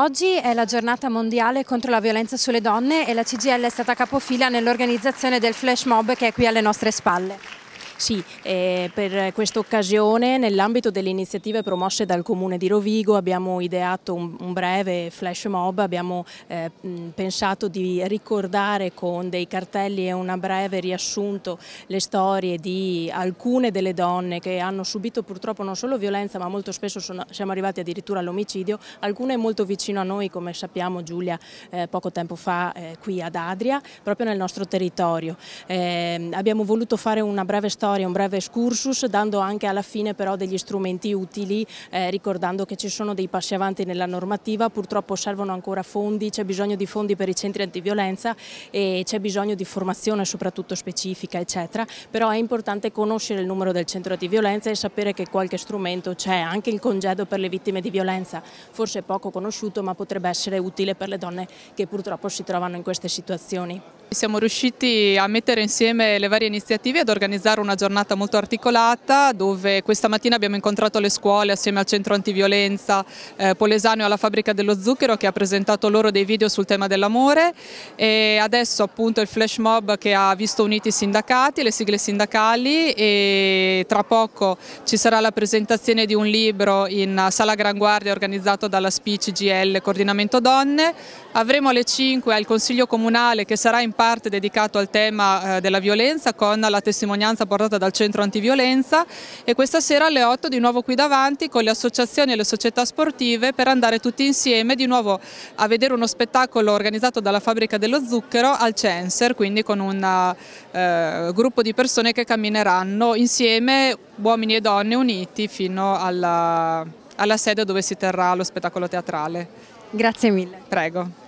Oggi è la giornata mondiale contro la violenza sulle donne e la CGL è stata capofila nell'organizzazione del flash mob che è qui alle nostre spalle. Sì, eh, per questa occasione nell'ambito delle iniziative promosse dal Comune di Rovigo abbiamo ideato un, un breve flash mob, abbiamo eh, pensato di ricordare con dei cartelli e un breve riassunto le storie di alcune delle donne che hanno subito purtroppo non solo violenza ma molto spesso sono, siamo arrivati addirittura all'omicidio, alcune molto vicino a noi come sappiamo Giulia eh, poco tempo fa eh, qui ad Adria, proprio nel nostro territorio. Ehm, abbiamo voluto fare una breve storia storia, un breve excursus, dando anche alla fine però degli strumenti utili, eh, ricordando che ci sono dei passi avanti nella normativa, purtroppo servono ancora fondi, c'è bisogno di fondi per i centri antiviolenza e c'è bisogno di formazione soprattutto specifica, eccetera, però è importante conoscere il numero del centro antiviolenza e sapere che qualche strumento c'è, anche il congedo per le vittime di violenza, forse poco conosciuto ma potrebbe essere utile per le donne che purtroppo si trovano in queste situazioni. Siamo riusciti a mettere insieme le varie iniziative e ad organizzare una giornata molto articolata dove questa mattina abbiamo incontrato le scuole assieme al centro antiviolenza eh, Polesano e alla fabbrica dello zucchero che ha presentato loro dei video sul tema dell'amore e adesso appunto il flash mob che ha visto uniti i sindacati, le sigle sindacali e tra poco ci sarà la presentazione di un libro in Sala Gran Guardia organizzato dalla SPIC GL Coordinamento Donne. Avremo alle 5 al Consiglio Comunale che sarà in parte dedicato al tema eh, della violenza con la testimonianza portata organizzata dal Centro Antiviolenza e questa sera alle 8 di nuovo qui davanti con le associazioni e le società sportive per andare tutti insieme di nuovo a vedere uno spettacolo organizzato dalla Fabbrica dello Zucchero al Censer, quindi con un eh, gruppo di persone che cammineranno insieme, uomini e donne uniti, fino alla, alla sede dove si terrà lo spettacolo teatrale. Grazie mille. Prego.